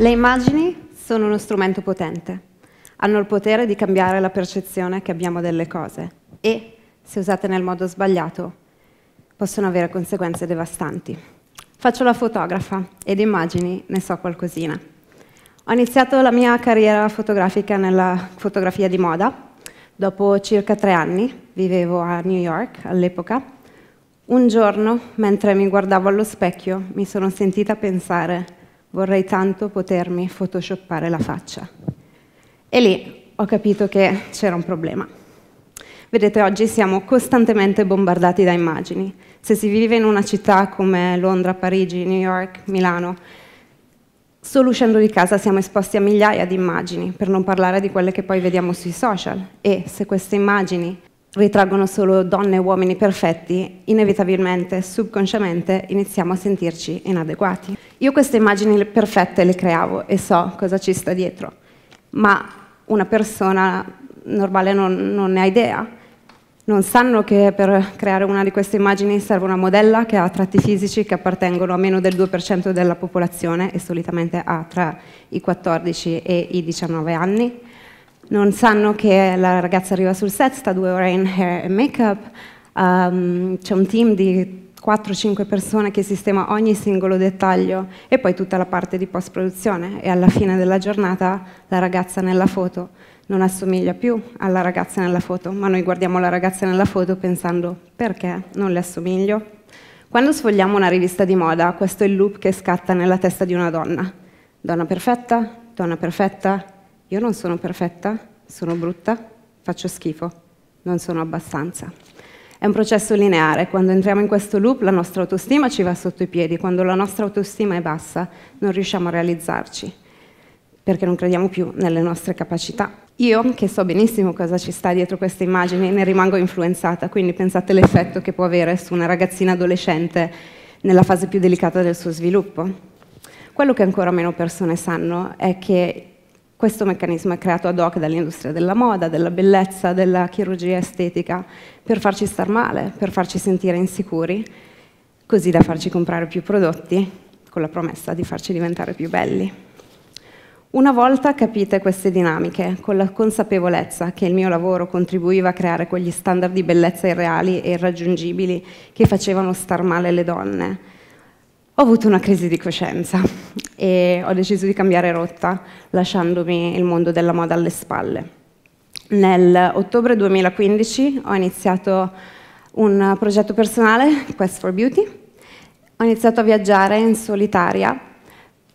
Le immagini sono uno strumento potente. Hanno il potere di cambiare la percezione che abbiamo delle cose e, se usate nel modo sbagliato, possono avere conseguenze devastanti. Faccio la fotografa ed immagini ne so qualcosina. Ho iniziato la mia carriera fotografica nella fotografia di moda. Dopo circa tre anni vivevo a New York all'epoca. Un giorno, mentre mi guardavo allo specchio, mi sono sentita pensare vorrei tanto potermi photoshoppare la faccia. E lì ho capito che c'era un problema. Vedete, oggi siamo costantemente bombardati da immagini. Se si vive in una città come Londra, Parigi, New York, Milano, solo uscendo di casa siamo esposti a migliaia di immagini, per non parlare di quelle che poi vediamo sui social. E se queste immagini ritraggono solo donne e uomini perfetti, inevitabilmente, subconsciamente, iniziamo a sentirci inadeguati. Io queste immagini perfette le creavo e so cosa ci sta dietro, ma una persona normale non, non ne ha idea. Non sanno che per creare una di queste immagini serve una modella che ha tratti fisici che appartengono a meno del 2% della popolazione e solitamente ha tra i 14 e i 19 anni non sanno che la ragazza arriva sul set, sta due ore in hair e make-up, um, c'è un team di 4-5 persone che sistema ogni singolo dettaglio e poi tutta la parte di post-produzione e alla fine della giornata la ragazza nella foto non assomiglia più alla ragazza nella foto, ma noi guardiamo la ragazza nella foto pensando perché non le assomiglio? Quando sfogliamo una rivista di moda, questo è il loop che scatta nella testa di una donna. Donna perfetta, donna perfetta, io non sono perfetta, sono brutta, faccio schifo, non sono abbastanza. È un processo lineare, quando entriamo in questo loop la nostra autostima ci va sotto i piedi, quando la nostra autostima è bassa non riusciamo a realizzarci, perché non crediamo più nelle nostre capacità. Io, che so benissimo cosa ci sta dietro queste immagini, ne rimango influenzata, quindi pensate l'effetto che può avere su una ragazzina adolescente nella fase più delicata del suo sviluppo. Quello che ancora meno persone sanno è che questo meccanismo è creato ad hoc dall'industria della moda, della bellezza, della chirurgia estetica, per farci star male, per farci sentire insicuri, così da farci comprare più prodotti, con la promessa di farci diventare più belli. Una volta capite queste dinamiche, con la consapevolezza che il mio lavoro contribuiva a creare quegli standard di bellezza irreali e irraggiungibili che facevano star male le donne, ho avuto una crisi di coscienza e ho deciso di cambiare rotta, lasciandomi il mondo della moda alle spalle. Nell'ottobre 2015 ho iniziato un progetto personale, Quest for Beauty. Ho iniziato a viaggiare in solitaria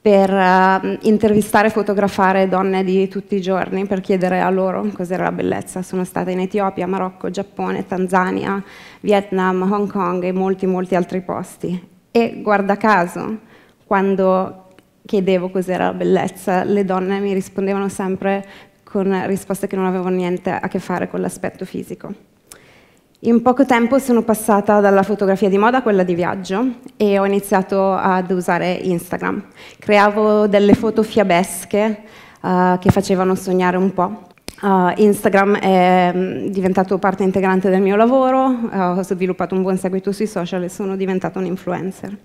per uh, intervistare e fotografare donne di tutti i giorni per chiedere a loro cos'era la bellezza. Sono stata in Etiopia, Marocco, Giappone, Tanzania, Vietnam, Hong Kong e molti, molti altri posti. E guarda caso, quando chiedevo cos'era la bellezza, le donne mi rispondevano sempre con risposte che non avevano niente a che fare con l'aspetto fisico. In poco tempo sono passata dalla fotografia di moda a quella di viaggio e ho iniziato ad usare Instagram. Creavo delle foto fiabesche uh, che facevano sognare un po', Uh, Instagram è mm, diventato parte integrante del mio lavoro, eh, ho sviluppato un buon seguito sui social e sono diventato un influencer.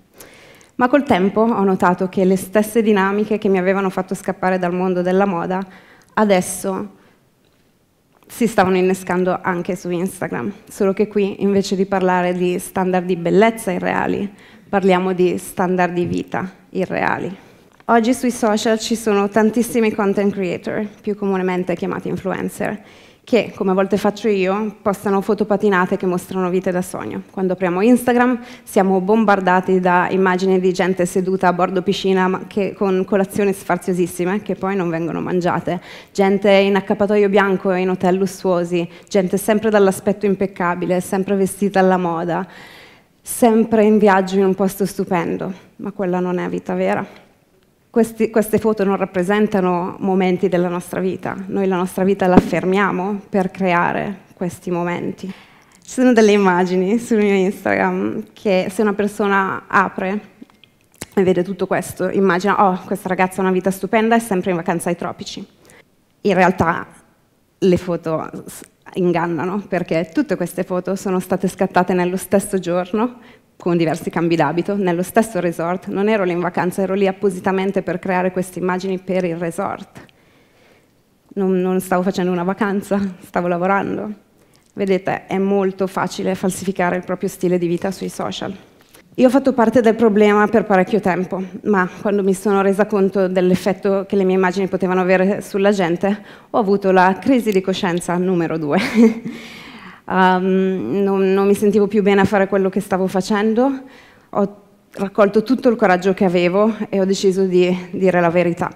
Ma col tempo ho notato che le stesse dinamiche che mi avevano fatto scappare dal mondo della moda adesso si stavano innescando anche su Instagram, solo che qui invece di parlare di standard di bellezza irreali, parliamo di standard di vita irreali. Oggi sui social ci sono tantissimi content creator, più comunemente chiamati influencer, che, come a volte faccio io, postano foto patinate che mostrano vite da sogno. Quando apriamo Instagram siamo bombardati da immagini di gente seduta a bordo piscina che, con colazioni sfarziosissime che poi non vengono mangiate, gente in accappatoio bianco e in hotel lussuosi, gente sempre dall'aspetto impeccabile, sempre vestita alla moda, sempre in viaggio in un posto stupendo, ma quella non è vita vera questi, queste foto non rappresentano momenti della nostra vita, noi la nostra vita la fermiamo per creare questi momenti. Ci sono delle immagini sul mio Instagram che se una persona apre e vede tutto questo, immagina, oh, questa ragazza ha una vita stupenda, è sempre in vacanza ai tropici. In realtà le foto ingannano perché tutte queste foto sono state scattate nello stesso giorno con diversi cambi d'abito, nello stesso resort, non ero lì in vacanza, ero lì appositamente per creare queste immagini per il resort. Non, non stavo facendo una vacanza, stavo lavorando. Vedete, è molto facile falsificare il proprio stile di vita sui social. Io ho fatto parte del problema per parecchio tempo, ma quando mi sono resa conto dell'effetto che le mie immagini potevano avere sulla gente, ho avuto la crisi di coscienza numero due. Um, non, non mi sentivo più bene a fare quello che stavo facendo, ho raccolto tutto il coraggio che avevo e ho deciso di dire la verità,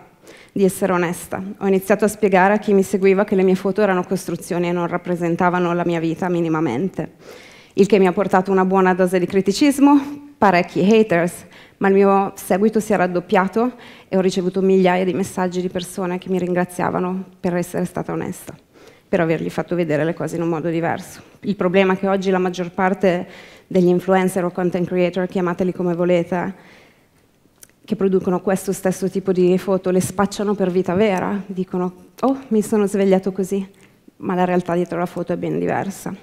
di essere onesta. Ho iniziato a spiegare a chi mi seguiva che le mie foto erano costruzioni e non rappresentavano la mia vita minimamente, il che mi ha portato una buona dose di criticismo, parecchi haters, ma il mio seguito si è raddoppiato e ho ricevuto migliaia di messaggi di persone che mi ringraziavano per essere stata onesta per avergli fatto vedere le cose in un modo diverso. Il problema è che oggi la maggior parte degli influencer o content creator, chiamateli come volete, che producono questo stesso tipo di foto, le spacciano per vita vera, dicono oh mi sono svegliato così, ma la realtà dietro la foto è ben diversa.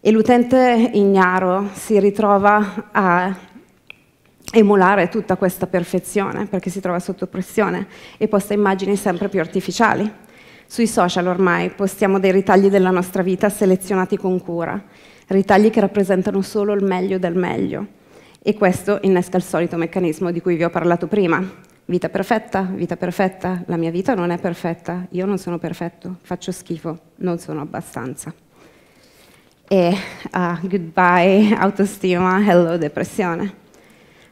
E l'utente ignaro si ritrova a emulare tutta questa perfezione perché si trova sotto pressione e posta immagini sempre più artificiali sui social ormai postiamo dei ritagli della nostra vita selezionati con cura, ritagli che rappresentano solo il meglio del meglio. E questo innesca il solito meccanismo di cui vi ho parlato prima. Vita perfetta, vita perfetta, la mia vita non è perfetta, io non sono perfetto, faccio schifo, non sono abbastanza. E uh, goodbye autostima, hello depressione.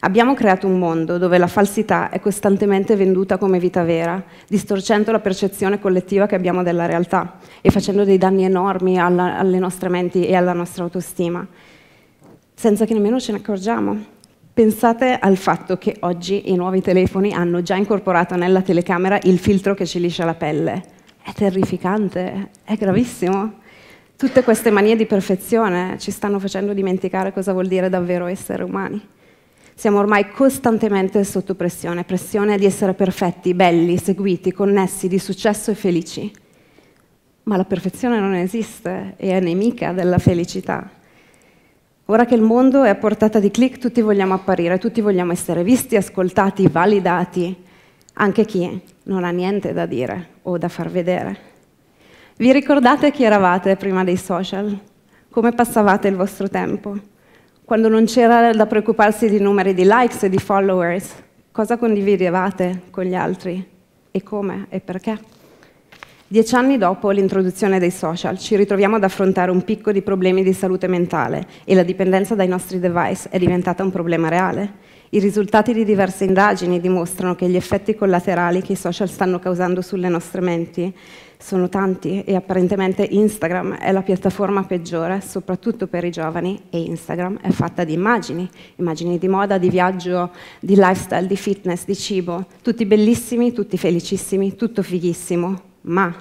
Abbiamo creato un mondo dove la falsità è costantemente venduta come vita vera, distorcendo la percezione collettiva che abbiamo della realtà e facendo dei danni enormi alla, alle nostre menti e alla nostra autostima, senza che nemmeno ce ne accorgiamo. Pensate al fatto che oggi i nuovi telefoni hanno già incorporato nella telecamera il filtro che ci liscia la pelle. È terrificante, è gravissimo. Tutte queste manie di perfezione ci stanno facendo dimenticare cosa vuol dire davvero essere umani. Siamo ormai costantemente sotto pressione, pressione di essere perfetti, belli, seguiti, connessi, di successo e felici. Ma la perfezione non esiste e è nemica della felicità. Ora che il mondo è a portata di click, tutti vogliamo apparire, tutti vogliamo essere visti, ascoltati, validati, anche chi non ha niente da dire o da far vedere. Vi ricordate chi eravate prima dei social? Come passavate il vostro tempo? quando non c'era da preoccuparsi di numeri di likes e di followers, cosa condividevate con gli altri e come e perché? Dieci anni dopo l'introduzione dei social ci ritroviamo ad affrontare un picco di problemi di salute mentale e la dipendenza dai nostri device è diventata un problema reale. I risultati di diverse indagini dimostrano che gli effetti collaterali che i social stanno causando sulle nostre menti sono tanti e apparentemente Instagram è la piattaforma peggiore, soprattutto per i giovani, e Instagram è fatta di immagini, immagini di moda, di viaggio, di lifestyle, di fitness, di cibo, tutti bellissimi, tutti felicissimi, tutto fighissimo, ma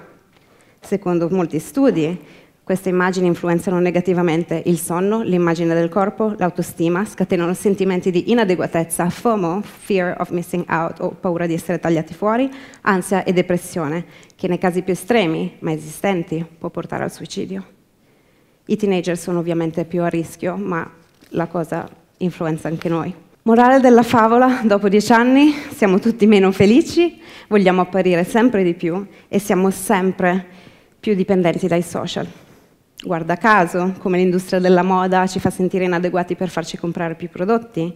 secondo molti studi queste immagini influenzano negativamente il sonno, l'immagine del corpo, l'autostima, scatenano sentimenti di inadeguatezza, FOMO, fear of missing out o paura di essere tagliati fuori, ansia e depressione, che nei casi più estremi, ma esistenti, può portare al suicidio. I teenager sono ovviamente più a rischio, ma la cosa influenza anche noi. Morale della favola, dopo dieci anni siamo tutti meno felici, vogliamo apparire sempre di più e siamo sempre più dipendenti dai social. Guarda caso, come l'industria della moda ci fa sentire inadeguati per farci comprare più prodotti.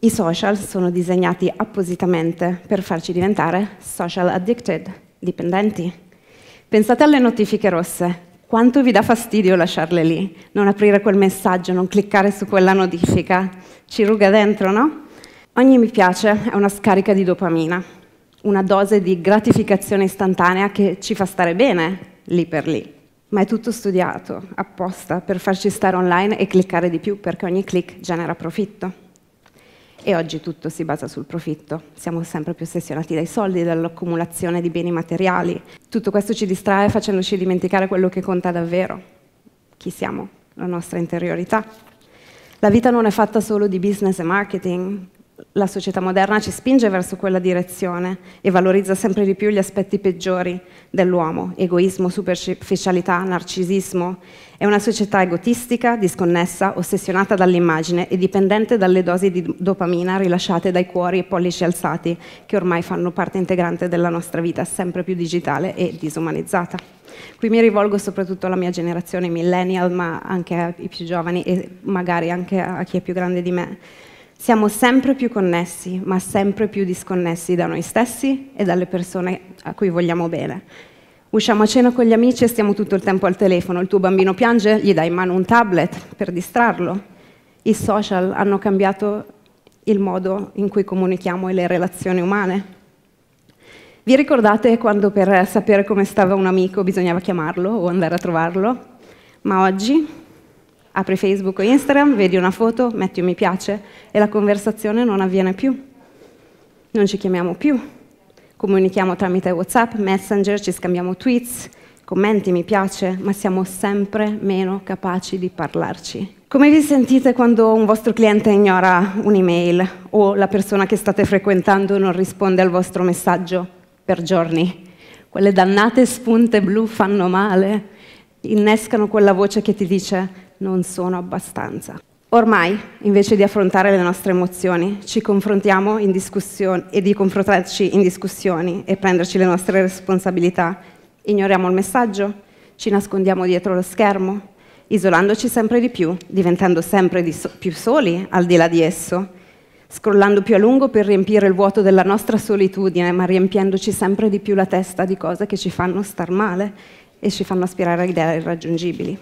I social sono disegnati appositamente per farci diventare social addicted, dipendenti. Pensate alle notifiche rosse. Quanto vi dà fastidio lasciarle lì, non aprire quel messaggio, non cliccare su quella notifica? Ci ruga dentro, no? Ogni mi piace è una scarica di dopamina, una dose di gratificazione istantanea che ci fa stare bene lì per lì ma è tutto studiato apposta per farci stare online e cliccare di più perché ogni click genera profitto. E oggi tutto si basa sul profitto, siamo sempre più ossessionati dai soldi, dall'accumulazione di beni materiali. Tutto questo ci distrae facendoci dimenticare quello che conta davvero, chi siamo, la nostra interiorità. La vita non è fatta solo di business e marketing, la società moderna ci spinge verso quella direzione e valorizza sempre di più gli aspetti peggiori dell'uomo, egoismo, superficialità, narcisismo. È una società egotistica, disconnessa, ossessionata dall'immagine e dipendente dalle dosi di dopamina rilasciate dai cuori e pollici alzati, che ormai fanno parte integrante della nostra vita sempre più digitale e disumanizzata. Qui mi rivolgo soprattutto alla mia generazione millennial, ma anche ai più giovani e magari anche a chi è più grande di me. Siamo sempre più connessi, ma sempre più disconnessi da noi stessi e dalle persone a cui vogliamo bene. Usciamo a cena con gli amici e stiamo tutto il tempo al telefono. Il tuo bambino piange, gli dai in mano un tablet per distrarlo. I social hanno cambiato il modo in cui comunichiamo e le relazioni umane. Vi ricordate quando per sapere come stava un amico bisognava chiamarlo o andare a trovarlo? Ma oggi Apri Facebook o Instagram, vedi una foto, metti un mi piace e la conversazione non avviene più. Non ci chiamiamo più. Comunichiamo tramite WhatsApp, Messenger, ci scambiamo tweets, commenti, mi piace, ma siamo sempre meno capaci di parlarci. Come vi sentite quando un vostro cliente ignora un'email o la persona che state frequentando non risponde al vostro messaggio per giorni? Quelle dannate spunte blu fanno male, innescano quella voce che ti dice non sono abbastanza. Ormai, invece di affrontare le nostre emozioni, ci confrontiamo in discussione e di confrontarci in discussioni e prenderci le nostre responsabilità, ignoriamo il messaggio, ci nascondiamo dietro lo schermo, isolandoci sempre di più, diventando sempre di so più soli al di là di esso, scrollando più a lungo per riempire il vuoto della nostra solitudine, ma riempiendoci sempre di più la testa di cose che ci fanno star male e ci fanno aspirare a idee irraggiungibili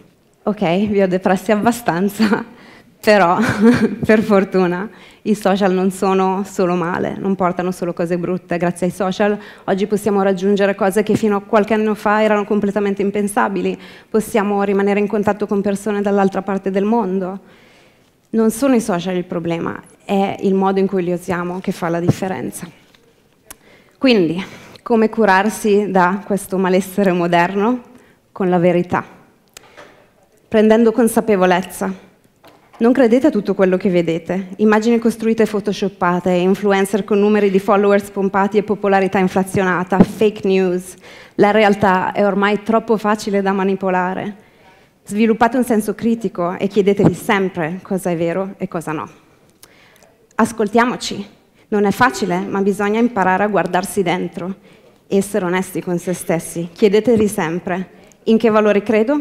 ok, vi ho depressi abbastanza, però per fortuna i social non sono solo male, non portano solo cose brutte, grazie ai social oggi possiamo raggiungere cose che fino a qualche anno fa erano completamente impensabili, possiamo rimanere in contatto con persone dall'altra parte del mondo. Non sono i social il problema, è il modo in cui li usiamo che fa la differenza. Quindi, come curarsi da questo malessere moderno? Con la verità prendendo consapevolezza. Non credete a tutto quello che vedete, immagini costruite e photoshoppate, influencer con numeri di follower spompati e popolarità inflazionata, fake news. La realtà è ormai troppo facile da manipolare. Sviluppate un senso critico e chiedetevi sempre cosa è vero e cosa no. Ascoltiamoci. Non è facile, ma bisogna imparare a guardarsi dentro, essere onesti con se stessi. Chiedetevi sempre in che valore credo,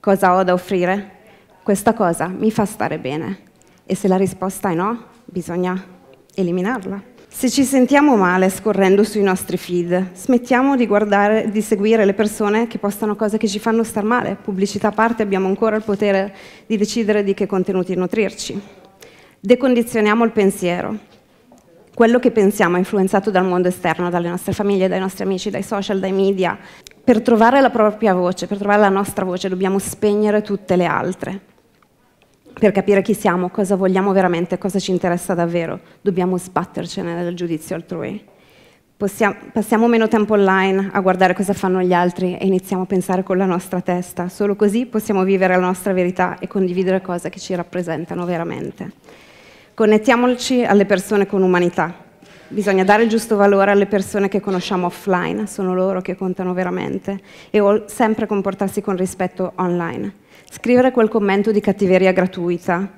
cosa ho da offrire? Questa cosa mi fa stare bene. E se la risposta è no, bisogna eliminarla. Se ci sentiamo male scorrendo sui nostri feed, smettiamo di, guardare, di seguire le persone che postano cose che ci fanno star male. Pubblicità a parte, abbiamo ancora il potere di decidere di che contenuti nutrirci. Decondizioniamo il pensiero quello che pensiamo è influenzato dal mondo esterno, dalle nostre famiglie, dai nostri amici, dai social, dai media. Per trovare la propria voce, per trovare la nostra voce, dobbiamo spegnere tutte le altre. Per capire chi siamo, cosa vogliamo veramente, cosa ci interessa davvero, dobbiamo sbattercene nel giudizio altrui. Possiamo, passiamo meno tempo online a guardare cosa fanno gli altri e iniziamo a pensare con la nostra testa. Solo così possiamo vivere la nostra verità e condividere cose che ci rappresentano veramente. Connettiamoci alle persone con umanità. Bisogna dare il giusto valore alle persone che conosciamo offline, sono loro che contano veramente, e sempre comportarsi con rispetto online. Scrivere quel commento di cattiveria gratuita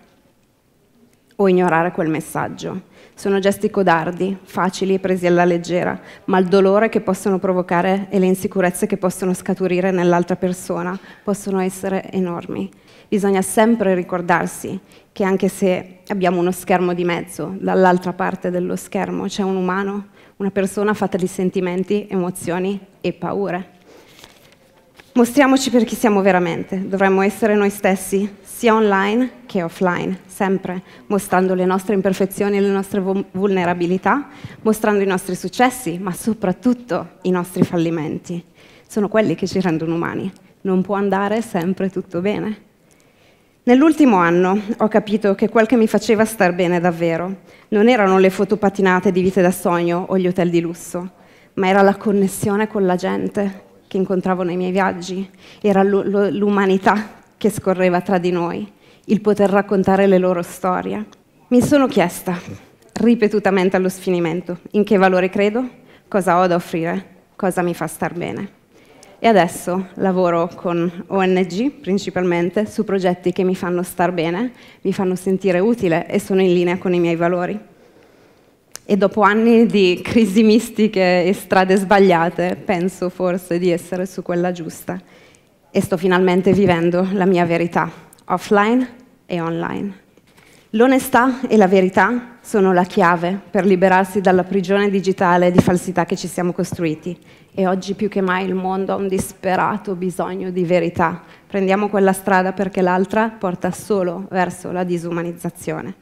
o ignorare quel messaggio. Sono gesti codardi, facili e presi alla leggera, ma il dolore che possono provocare e le insicurezze che possono scaturire nell'altra persona possono essere enormi. Bisogna sempre ricordarsi che anche se abbiamo uno schermo di mezzo, dall'altra parte dello schermo c'è un umano, una persona fatta di sentimenti, emozioni e paure. Mostriamoci per chi siamo veramente, dovremmo essere noi stessi, sia online che offline, sempre, mostrando le nostre imperfezioni e le nostre vulnerabilità, mostrando i nostri successi, ma soprattutto i nostri fallimenti. Sono quelli che ci rendono umani. Non può andare sempre tutto bene. Nell'ultimo anno ho capito che quel che mi faceva star bene davvero non erano le foto patinate di vite da sogno o gli hotel di lusso, ma era la connessione con la gente che incontravo nei miei viaggi, era l'umanità che scorreva tra di noi, il poter raccontare le loro storie. Mi sono chiesta, ripetutamente allo sfinimento, in che valore credo, cosa ho da offrire, cosa mi fa star bene. E adesso lavoro con ONG principalmente su progetti che mi fanno star bene, mi fanno sentire utile e sono in linea con i miei valori. E dopo anni di crisi mistiche e strade sbagliate, penso forse di essere su quella giusta e sto finalmente vivendo la mia verità, offline e online. L'onestà e la verità sono la chiave per liberarsi dalla prigione digitale di falsità che ci siamo costruiti e oggi più che mai il mondo ha un disperato bisogno di verità. Prendiamo quella strada perché l'altra porta solo verso la disumanizzazione.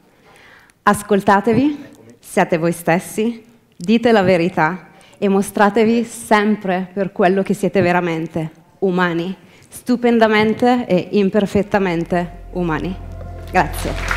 Ascoltatevi, siate voi stessi, dite la verità e mostratevi sempre per quello che siete veramente, umani stupendamente e imperfettamente umani. Grazie.